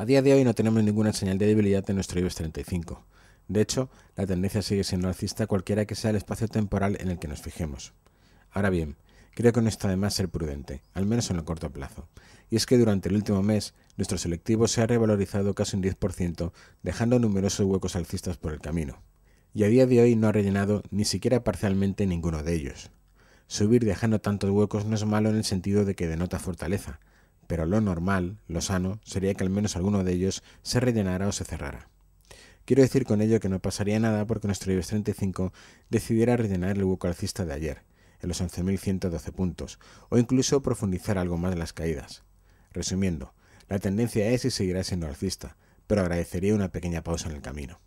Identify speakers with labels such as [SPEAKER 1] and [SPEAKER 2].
[SPEAKER 1] A día de hoy no tenemos ninguna señal de debilidad en nuestro IBEX 35. De hecho, la tendencia sigue siendo alcista cualquiera que sea el espacio temporal en el que nos fijemos. Ahora bien, creo que no está de más ser prudente, al menos en el corto plazo. Y es que durante el último mes, nuestro selectivo se ha revalorizado casi un 10%, dejando numerosos huecos alcistas por el camino. Y a día de hoy no ha rellenado ni siquiera parcialmente ninguno de ellos. Subir dejando tantos huecos no es malo en el sentido de que denota fortaleza, pero lo normal, lo sano, sería que al menos alguno de ellos se rellenara o se cerrara. Quiero decir con ello que no pasaría nada porque nuestro IBEX 35 decidiera rellenar el buco alcista de ayer, en los 11.112 puntos, o incluso profundizar algo más las caídas. Resumiendo, la tendencia es y seguirá siendo alcista, pero agradecería una pequeña pausa en el camino.